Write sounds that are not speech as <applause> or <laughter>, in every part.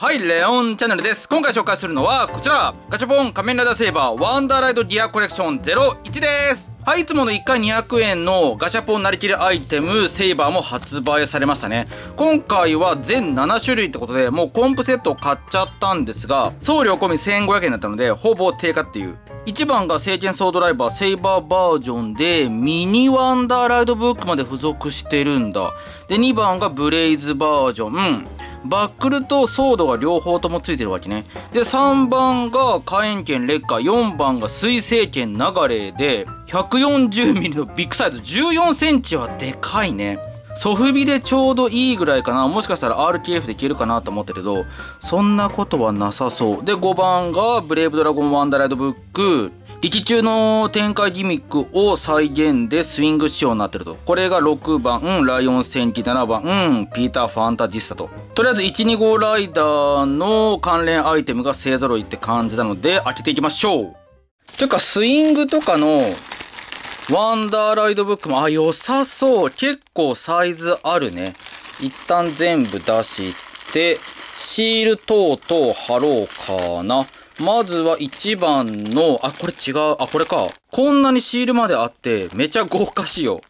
はい、レオンチャンネルです。今回紹介するのはこちら、ガチャポン仮面ライダーセーバーワンダーライドギアコレクション01です。はい、いつもの1回200円のガチャポンなりきりアイテム、セイバーも発売されましたね。今回は全7種類ってことで、もうコンプセットを買っちゃったんですが、送料込み1500円だったので、ほぼ定価っていう。1番が聖剣ソードライバーセイバーバージョンでミニワンダーライドブックまで付属してるんだ。で、2番がブレイズバージョン。バックルとソードが両方ともついてるわけね。で、3番が火炎剣劣化、4番が水星剣流れで、140ミリのビッグサイズ、14センチはでかいね。ソフビでちょうどいいぐらいかな。もしかしたら RTF で消えるかなと思ったけど、そんなことはなさそう。で、5番がブレイブドラゴンワンダーライドブック。劇中の展開ギミックを再現でスイング仕様になってると。これが6番、ライオン戦記7番、ピーター・ファンタジスタと。とりあえず1、2号ライダーの関連アイテムが勢揃いって感じなので開けていきましょう。というか、スイングとかのワンダーライドブックも、あ、良さそう。結構サイズあるね。一旦全部出して、シール等々貼ろうかな。まずは1番の、あ、これ違う。あ、これか。こんなにシールまであって、めちゃ豪華仕様。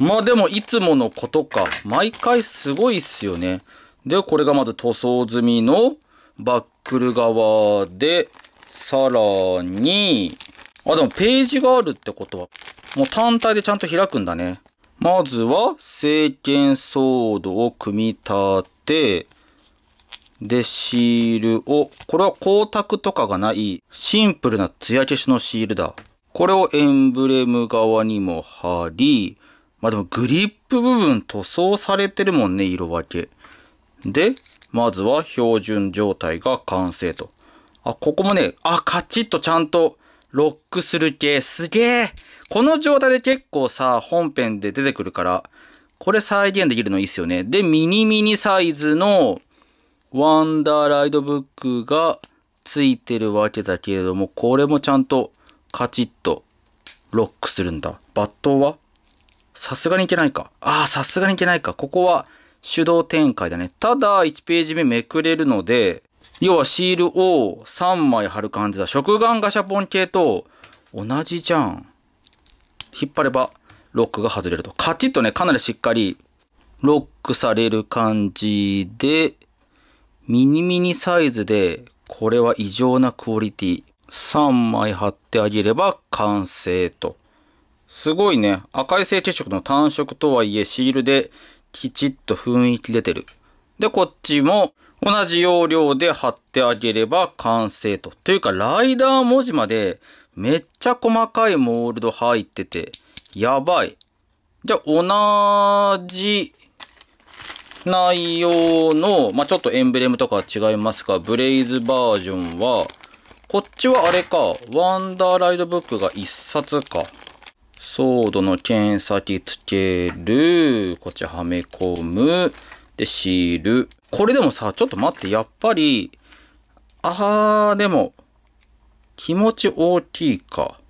まあでも、いつものことか。毎回すごいっすよね。で、これがまず塗装済みのバックル側で、さらに、あ、でもページがあるってことは、もう単体でちゃんと開くんだね。まずは、聖剣ソードを組み立て、で、シールを、これは光沢とかがないシンプルな艶消しのシールだ。これをエンブレム側にも貼り、まあでもグリップ部分塗装されてるもんね、色分け。で、まずは標準状態が完成と。あ、ここもね、あ、カチッとちゃんとロックする系。すげえこの状態で結構さ、本編で出てくるから、これ再現できるのいいっすよね。で、ミニミニサイズのワンダーライドブックがついてるわけだけれども、これもちゃんとカチッとロックするんだ。抜刀はさすがにいけないか。ああ、さすがにいけないか。ここは手動展開だね。ただ、1ページ目めくれるので、要はシールを3枚貼る感じだ。食玩ガシャポン系と同じじゃん。引っ張ればロックが外れると。カチッとね、かなりしっかりロックされる感じで、ミニミニサイズで、これは異常なクオリティ。3枚貼ってあげれば完成と。すごいね。赤い性血色の単色とはいえ、シールできちっと雰囲気出てる。で、こっちも同じ要領で貼ってあげれば完成と。というか、ライダー文字までめっちゃ細かいモールド入ってて、やばい。じゃ同じ内容の、まあ、ちょっとエンブレムとかは違いますが、ブレイズバージョンは、こっちはあれか、ワンダーライドブックが1冊か。ソードの剣先つける、こっちはめ込む、で、シール。これでもさ、ちょっと待って、やっぱり、あー、でも、気持ち大きいか。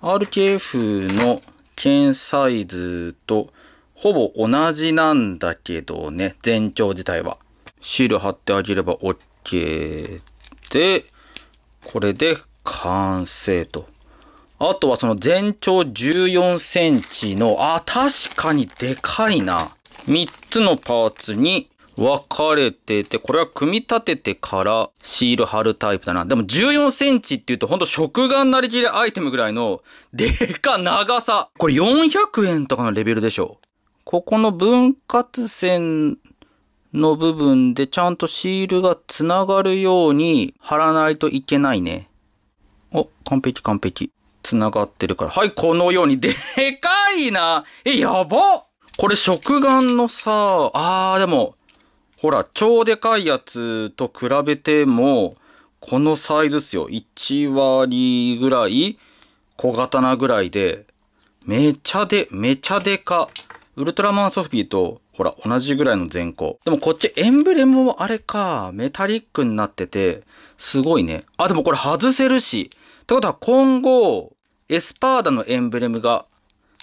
RKF の剣サイズと、ほぼ同じなんだけどね、全長自体は。シール貼ってあげれば OK で、これで完成と。あとはその全長14センチの、あ、確かにでかいな。3つのパーツに分かれてて、これは組み立ててからシール貼るタイプだな。でも14センチって言うとほんと食玩なりきりアイテムぐらいのでか長さ。これ400円とかのレベルでしょ。ここの分割線の部分でちゃんとシールがつながるように貼らないといけないね。お、完璧完璧。つながってるから。はい、このように。でかいなえ、やばこれ食玩のさ、あーでも、ほら、超でかいやつと比べても、このサイズっすよ。1割ぐらい、小刀ぐらいで、めちゃで、めちゃでか。ウルトラマンソフィーと、ほら、同じぐらいの前後。でもこっちエンブレムもあれか、メタリックになってて、すごいね。あ、でもこれ外せるし。ってことは今後、エスパーダのエンブレムが、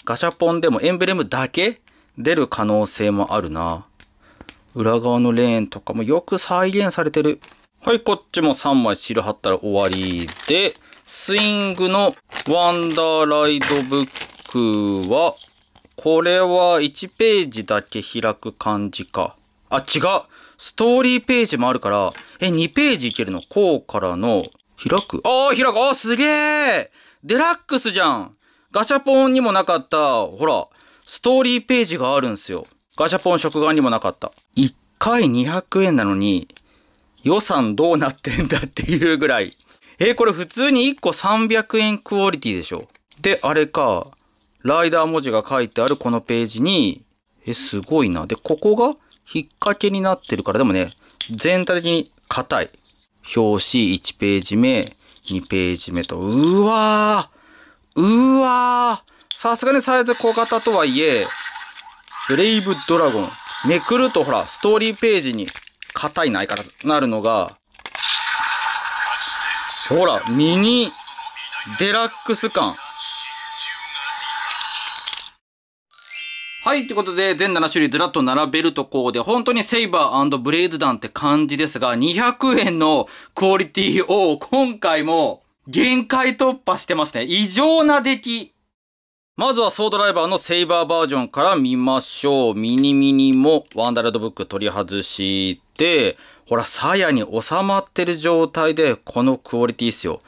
ガシャポンでもエンブレムだけ出る可能性もあるな。裏側のレーンとかもよく再現されてる。はい、こっちも3枚シール貼ったら終わりで、スイングのワンダーライドブックは、これは1ページだけ開く感じか。あ、違うストーリーページもあるから、え、2ページいけるのこうからの、開くああ、開くあーすげえデラックスじゃんガシャポンにもなかった、ほら、ストーリーページがあるんすよ。ガシャポン食玩にもなかった。1回200円なのに、予算どうなってんだっていうぐらい。えー、これ普通に1個300円クオリティでしょ。で、あれか。ライダー文字が書いてあるこのページに、え、すごいな。で、ここが引っ掛けになってるから、でもね、全体的に硬い。表紙1ページ目、2ページ目と、うわーうわーさすがにサイズ小型とはいえ、ブレイブドラゴン。めくるとほら、ストーリーページに硬いないからなるのが、ほら、ミニデラックス感。はい、ということで、全7種類ずらっと並べるとこうで、本当にセイバーブレイズ弾って感じですが、200円のクオリティを今回も限界突破してますね。異常な出来。まずはソードライバーのセイバーバージョンから見ましょう。ミニミニもワンダルドブック取り外して、ほら、鞘に収まってる状態で、このクオリティっすよ。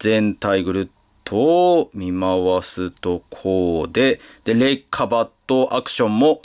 全体ぐるっトを見回すとこうで、で、レイカバットアクションも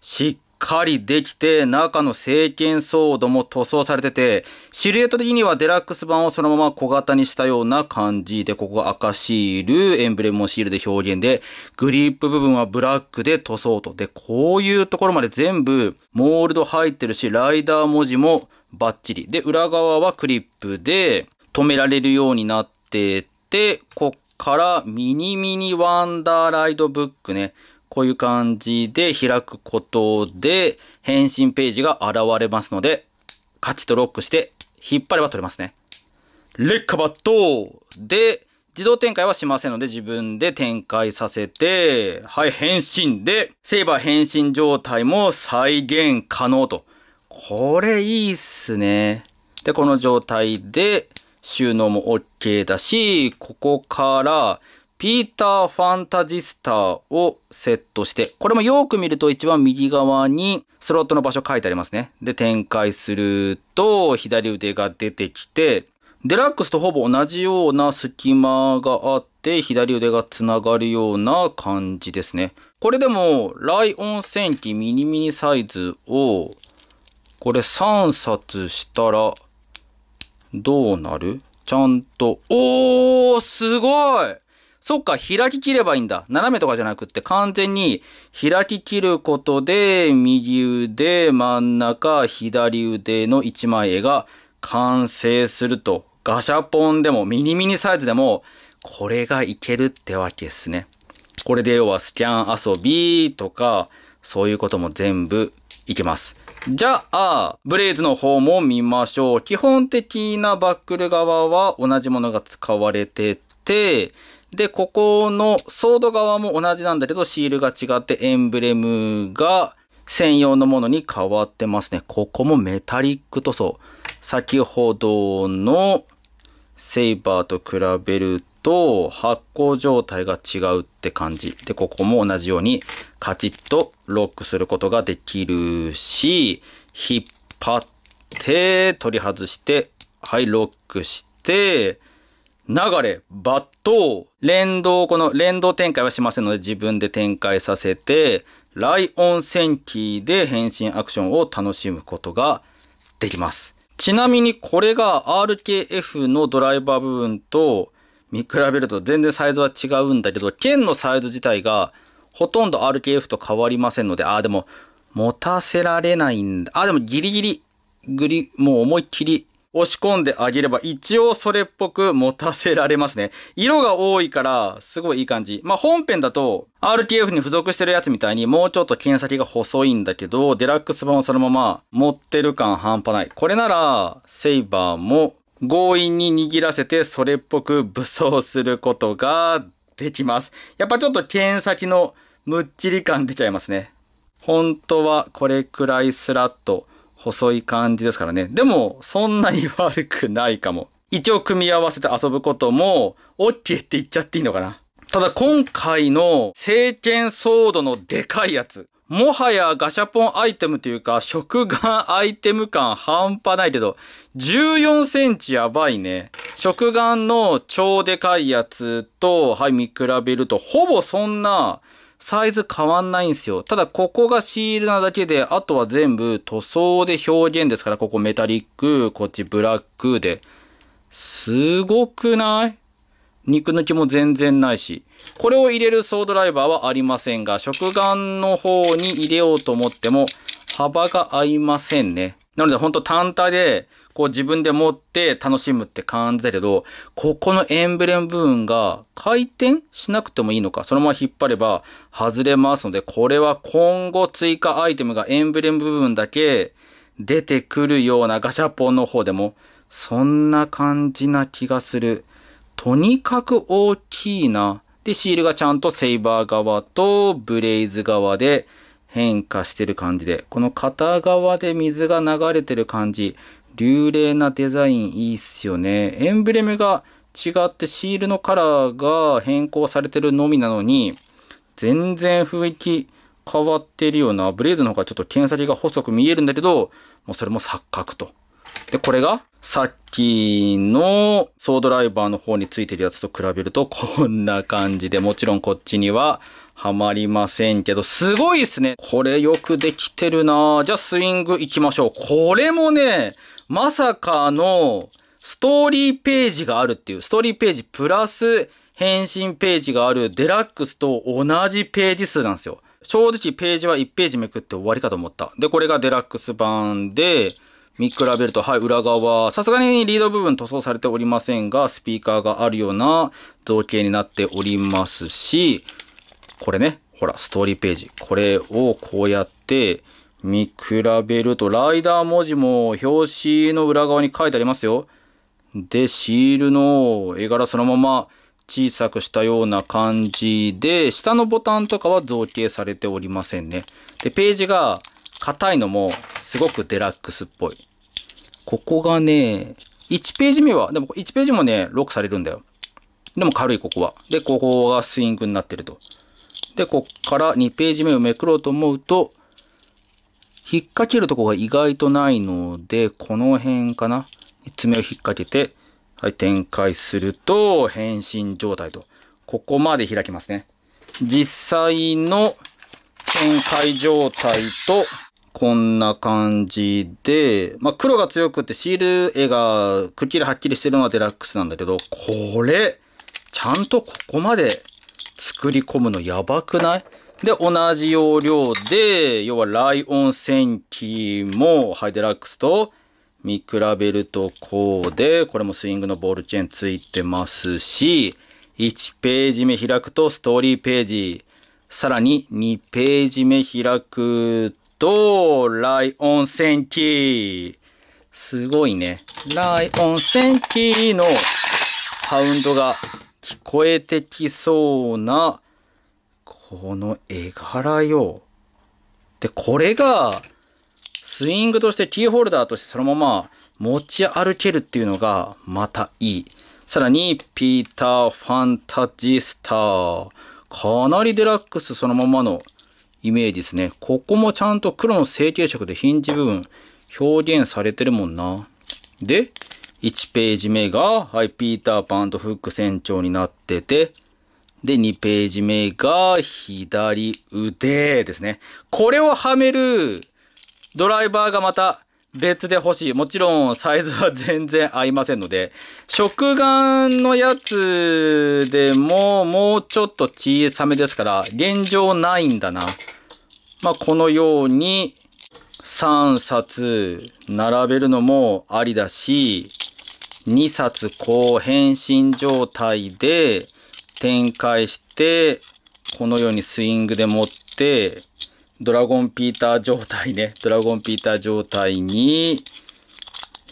しっかりできて、中の聖剣ソードも塗装されてて、シルエット的にはデラックス版をそのまま小型にしたような感じで、ここが赤シール、エンブレムもシールで表現で、グリップ部分はブラックで塗装と。で、こういうところまで全部モールド入ってるし、ライダー文字もバッチリ。で、裏側はクリップで止められるようになってて、こからミニミニワンダーライドブックね。こういう感じで開くことで返信ページが現れますので、カチッとロックして引っ張れば取れますね。劣化バットで、自動展開はしませんので自分で展開させて、はい、変身で、セーバー変身状態も再現可能と。これいいっすね。で、この状態で、収納も OK だし、ここから、ピーターファンタジスタをセットして、これもよく見ると一番右側にスロットの場所書いてありますね。で、展開すると、左腕が出てきて、デラックスとほぼ同じような隙間があって、左腕が繋がるような感じですね。これでも、ライオン戦記ミニミニサイズを、これ3冊したら、どうなるちゃんと。おーすごいそっか、開き切ればいいんだ。斜めとかじゃなくって完全に開き切ることで、右腕、真ん中、左腕の一枚絵が完成すると。ガシャポンでもミニミニサイズでも、これがいけるってわけですね。これで要はスキャン遊びとか、そういうことも全部いけます。じゃあ、ブレイズの方も見ましょう。基本的なバックル側は同じものが使われてて、で、ここのソード側も同じなんだけど、シールが違ってエンブレムが専用のものに変わってますね。ここもメタリック塗装。先ほどのセイバーと比べると発酵状態が違うって感じ。で、ここも同じようにカチッとロックすることができるし、引っ張って、取り外して、はい、ロックして、流れ、抜刀、連動、この連動展開はしませんので自分で展開させて、ライオン戦記で変身アクションを楽しむことができます。ちなみにこれが RKF のドライバー部分と見比べると全然サイズは違うんだけど、剣のサイズ自体がほとんど RKF と変わりませんので、ああ、でも持たせられないんだ。あ、でもギリギリ、グリ、もう思いっきり押し込んであげれば一応それっぽく持たせられますね。色が多いからすごいいい感じ。まあ、本編だと RTF に付属してるやつみたいにもうちょっと剣先が細いんだけど、デラックス版をそのまま持ってる感半端ない。これならセイバーも強引に握らせてそれっぽく武装することができます。やっぱちょっと剣先のむっちり感出ちゃいますね。本当はこれくらいスラッと細い感じですからね。でもそんなに悪くないかも。一応組み合わせて遊ぶことも OK って言っちゃっていいのかな。ただ今回の聖剣ソードのでかいやつ。もはやガシャポンアイテムというか、食玩アイテム感半端ないけど、14センチやばいね。食玩の超でかいやつと、はい、見比べると、ほぼそんな、サイズ変わんないんすよ。ただ、ここがシールなだけで、あとは全部塗装で表現ですから、ここメタリック、こっちブラックで。すごくない肉抜きも全然ないし、これを入れるソードライバーはありませんが、食玩の方に入れようと思っても幅が合いませんね。なのでほんと単体でこう自分で持って楽しむって感じだけど、ここのエンブレム部分が回転しなくてもいいのか、そのまま引っ張れば外れますので、これは今後追加アイテムがエンブレム部分だけ出てくるようなガシャポンの方でも、そんな感じな気がする。とにかく大きいな。で、シールがちゃんとセイバー側とブレイズ側で変化してる感じで、この片側で水が流れてる感じ、流麗なデザインいいっすよね。エンブレムが違ってシールのカラーが変更されてるのみなのに、全然雰囲気変わってるような、ブレイズの方がちょっと剣先が細く見えるんだけど、もうそれも錯覚と。で、これがさっきのソードライバーの方についてるやつと比べると <laughs> こんな感じで、もちろんこっちにははまりませんけど、すごいですね。これよくできてるなじゃあスイング行きましょう。これもね、まさかのストーリーページがあるっていう、ストーリーページプラス返信ページがあるデラックスと同じページ数なんですよ。正直ページは1ページめくって終わりかと思った。で、これがデラックス版で、見比べると、はい、裏側、さすがにリード部分塗装されておりませんが、スピーカーがあるような造形になっておりますし、これね、ほら、ストーリーページ。これをこうやって、見比べると、ライダー文字も表紙の裏側に書いてありますよ。で、シールの絵柄そのまま小さくしたような感じで、下のボタンとかは造形されておりませんね。で、ページが硬いのもすごくデラックスっぽい。ここがね、1ページ目は、でも1ページもね、ロックされるんだよ。でも軽いここは。で、ここがスイングになってると。で、こっから2ページ目をめくろうと思うと、引っ掛けるとこが意外とないので、この辺かな。爪を引っ掛けて、はい、展開すると、変身状態と。ここまで開きますね。実際の展開状態と、こんな感じで、まあ、黒が強くてシール絵がくっきりはっきりしてるのはデラックスなんだけど、これ、ちゃんとここまで作り込むのやばくないで、同じ要領で、要はライオン戦記も、ハイデラックスと見比べるとこうで、これもスイングのボールチェーンついてますし、1ページ目開くとストーリーページ、さらに2ページ目開くと、ライオンセンキー。すごいね。ライオンセンキーのサウンドが聞こえてきそうな、この絵柄よ。で、これが、スイングとしてキーホルダーとしてそのまま持ち歩けるっていうのがまたいい。さらに、ピーター・ファンタジスター。かなりデラックスそのままのイメージですね。ここもちゃんと黒の成形色でヒンジ部分表現されてるもんな。で、1ページ目が、はい、ピーターパンとフック船長になってて、で、2ページ目が、左腕ですね。これをはめるドライバーがまた別で欲しい。もちろんサイズは全然合いませんので、食眼のやつでももうちょっと小さめですから、現状ないんだな。まあ、このように3冊並べるのもありだし、2冊こう変身状態で展開して、このようにスイングで持って、ドラゴンピーター状態ね、ドラゴンピーター状態に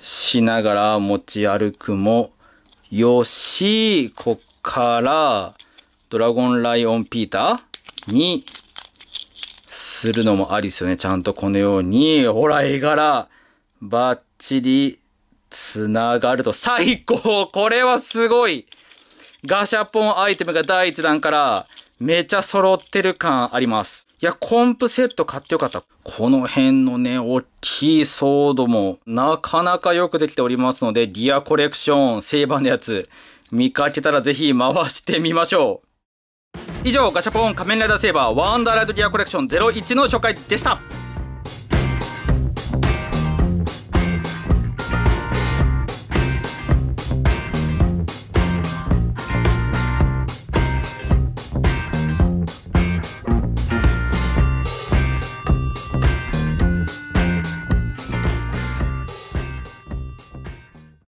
しながら持ち歩くもよし、こっからドラゴンライオンピーターにするのもありですよね。ちゃんとこのように、ほら、絵柄、バッチリ、つながると、最高これはすごいガシャポンアイテムが第1弾から、めちゃ揃ってる感あります。いや、コンプセット買ってよかった。この辺のね、大きいソードも、なかなかよくできておりますので、ギアコレクション、セイバーのやつ、見かけたらぜひ回してみましょう。以上ガシャポン仮面ライダーセーバーワンダーライドギアコレクション01の紹介でした